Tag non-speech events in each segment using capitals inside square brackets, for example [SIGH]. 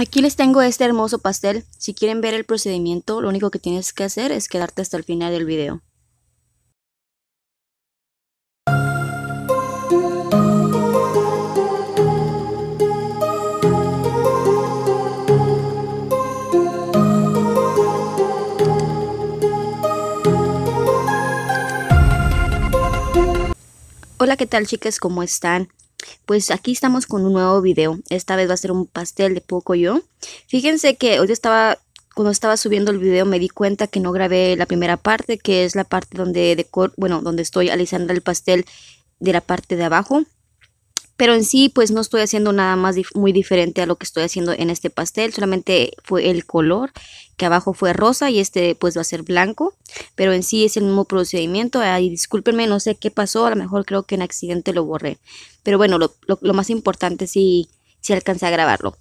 Aquí les tengo este hermoso pastel. Si quieren ver el procedimiento, lo único que tienes que hacer es quedarte hasta el final del video. Hola, ¿qué tal chicas? ¿Cómo están? pues aquí estamos con un nuevo video. Esta vez va a ser un pastel de poco yo Fíjense que hoy estaba, cuando estaba subiendo el video me di cuenta que no grabé la primera parte, que es la parte donde decor, bueno, donde estoy alisando el pastel de la parte de abajo pero en sí pues no estoy haciendo nada más muy diferente a lo que estoy haciendo en este pastel, solamente fue el color, que abajo fue rosa y este pues va a ser blanco, pero en sí es el mismo procedimiento, ahí discúlpenme, no sé qué pasó, a lo mejor creo que en accidente lo borré, pero bueno, lo, más importante sí, si alcancé a grabarlo.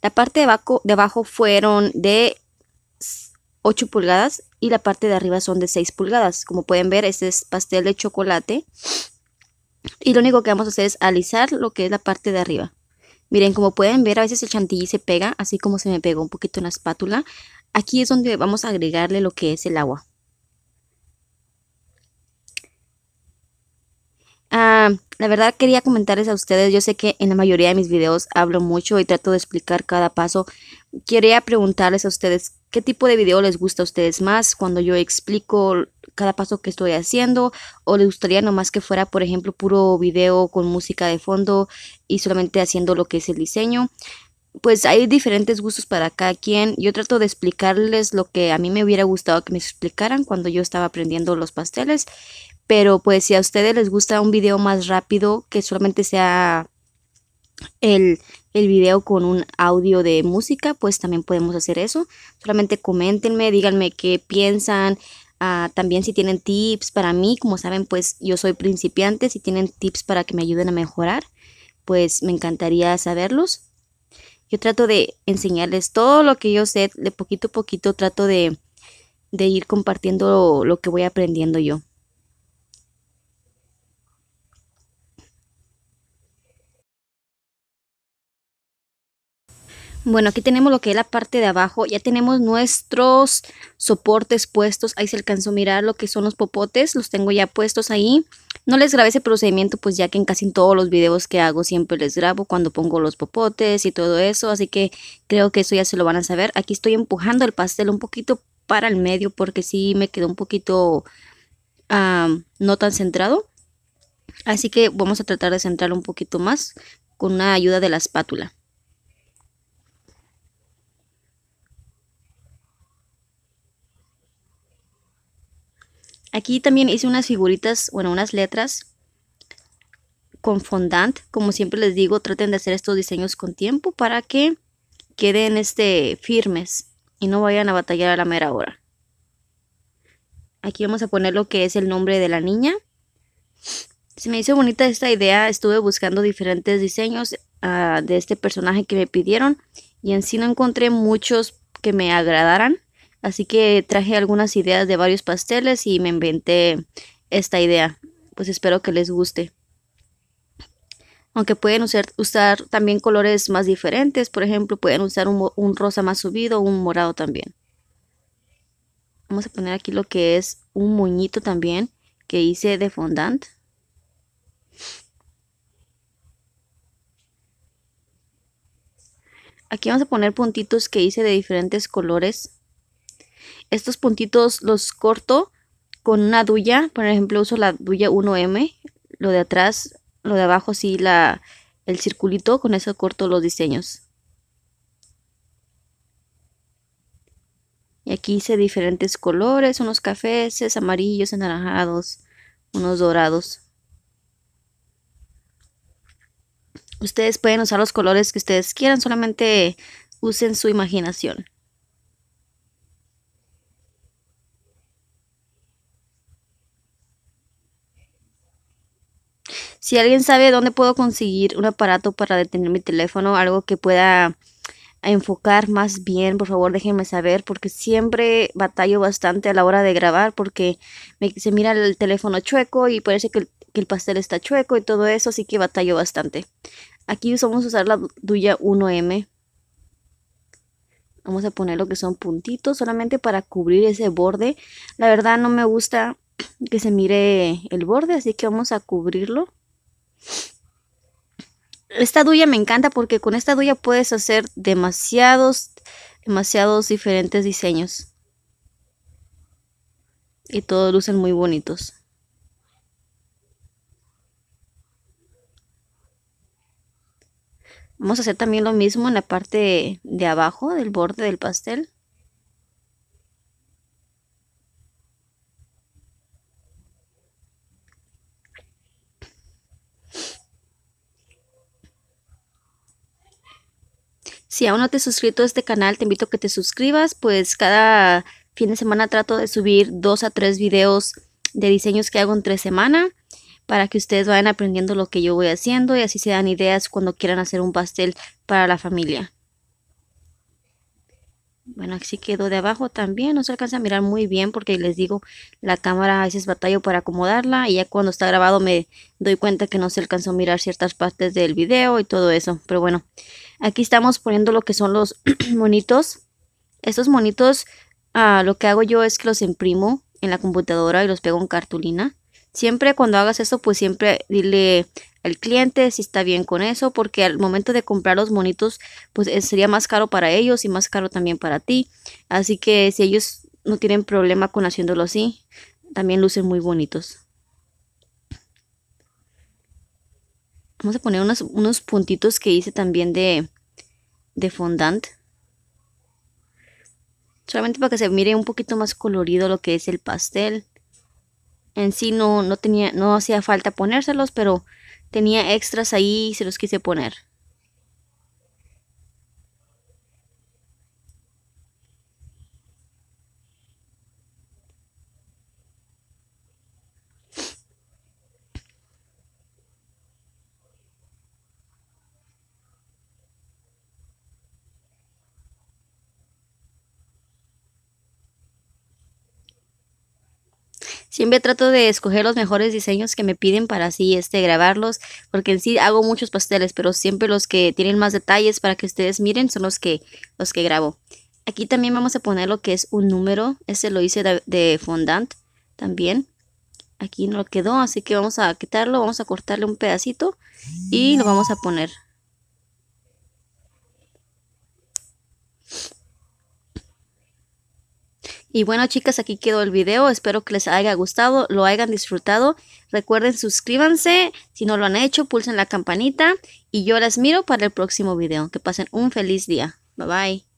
La parte de abajo, de abajo fueron de 8 pulgadas y la parte de arriba son de 6 pulgadas. Como pueden ver, este es pastel de chocolate y lo único que vamos a hacer es alisar lo que es la parte de arriba. Miren, como pueden ver, a veces el chantilly se pega, así como se me pegó un poquito en la espátula. Aquí es donde vamos a agregarle lo que es el agua. Ah, la verdad quería comentarles a ustedes, yo sé que en la mayoría de mis videos hablo mucho y trato de explicar cada paso. Quería preguntarles a ustedes qué tipo de video les gusta a ustedes más cuando yo explico cada paso que estoy haciendo o les gustaría nomás que fuera, por ejemplo, puro video con música de fondo y solamente haciendo lo que es el diseño. Pues hay diferentes gustos para cada quien. Yo trato de explicarles lo que a mí me hubiera gustado que me explicaran cuando yo estaba aprendiendo los pasteles. Pero pues si a ustedes les gusta un video más rápido, que solamente sea el, el video con un audio de música, pues también podemos hacer eso. Solamente coméntenme, díganme qué piensan. Ah, también si tienen tips para mí, como saben, pues yo soy principiante. Si tienen tips para que me ayuden a mejorar, pues me encantaría saberlos. Yo trato de enseñarles todo lo que yo sé, de poquito a poquito trato de, de ir compartiendo lo que voy aprendiendo yo. Bueno, aquí tenemos lo que es la parte de abajo. Ya tenemos nuestros soportes puestos. Ahí se alcanzó a mirar lo que son los popotes. Los tengo ya puestos ahí. No les grabé ese procedimiento pues ya que en casi todos los videos que hago siempre les grabo cuando pongo los popotes y todo eso. Así que creo que eso ya se lo van a saber. Aquí estoy empujando el pastel un poquito para el medio porque sí me quedó un poquito no tan centrado. Así que vamos a tratar de centrarlo un poquito más con la ayuda de la espátula. Aquí también hice unas figuritas, bueno, unas letras con fondant. Como siempre les digo, traten de hacer estos diseños con tiempo para que queden este, firmes y no vayan a batallar a la mera hora. Aquí vamos a poner lo que es el nombre de la niña. Se me hizo bonita esta idea, estuve buscando diferentes diseños ah, de este personaje que me pidieron y en sí no encontré muchos que me agradaran. Así que traje algunas ideas de varios pasteles y me inventé esta idea. Pues espero que les guste. Aunque pueden usar, también colores más diferentes, por ejemplo, pueden usar un, un rosa más subido o un morado también. Vamos a poner aquí lo que es un moñito también que hice de fondant. Aquí vamos a poner puntitos que hice de diferentes colores. Estos puntitos los corto con una duya, por ejemplo uso la duya 1M, lo de atrás, lo de abajo sí la, el circulito, con eso corto los diseños. Y aquí hice diferentes colores, unos cafés, amarillos, anaranjados, unos dorados. Ustedes pueden usar los colores que ustedes quieran, solamente usen su imaginación. Si alguien sabe dónde puedo conseguir un aparato para detener mi teléfono, algo que pueda enfocar más bien, por favor déjenme saber, porque siempre batallo bastante a la hora de grabar, porque se mira el teléfono chueco y parece que el, que el pastel está chueco y todo eso, así que batallo bastante. Aquí vamos a usar la Duya 1M. Vamos a poner lo que son puntitos, solamente para cubrir ese borde. La verdad no me gusta que se mire el borde, así que vamos a cubrirlo. Esta duya me encanta porque con esta duya puedes hacer demasiados, demasiados diferentes diseños. Y todos lucen muy bonitos. Vamos a hacer también lo mismo en la parte de abajo del borde del pastel. Si aún no te has suscrito a este canal, te invito a que te suscribas, pues cada fin de semana trato de subir dos a tres videos de diseños que hago en tres semana para que ustedes vayan aprendiendo lo que yo voy haciendo y así se dan ideas cuando quieran hacer un pastel para la familia. Bueno, aquí quedó de abajo también, no se alcanza a mirar muy bien porque les digo, la cámara a veces batalla para acomodarla y ya cuando está grabado me doy cuenta que no se alcanzó a mirar ciertas partes del video y todo eso. Pero bueno, aquí estamos poniendo lo que son los [CLEARS THROAT] monitos. Estos monitos, ah, lo que hago yo es que los imprimo en la computadora y los pego en cartulina. Siempre cuando hagas eso, pues siempre dile al cliente si está bien con eso, porque al momento de comprar los monitos, pues eh, sería más caro para ellos y más caro también para ti. Así que si ellos no tienen problema con haciéndolo así, también lucen muy bonitos. Vamos a poner unos, puntitos que hice también de, de fondant. Solamente para que se mire un poquito más colorido lo que es el pastel en sí no, no tenía, no hacía falta ponérselos, pero tenía extras ahí y se los quise poner. Siempre trato de escoger los mejores diseños que me piden para así este, grabarlos, porque en sí hago muchos pasteles, pero siempre los que tienen más detalles para que ustedes miren son los que, los que grabo. Aquí también vamos a poner lo que es un número, este lo hice de, de fondant también. Aquí no lo quedó, así que vamos a quitarlo, vamos a cortarle un pedacito y lo vamos a poner Y bueno chicas, aquí quedó el video, espero que les haya gustado, lo hayan disfrutado. Recuerden suscríbanse, si no lo han hecho, pulsen la campanita y yo las miro para el próximo video. Que pasen un feliz día. Bye bye.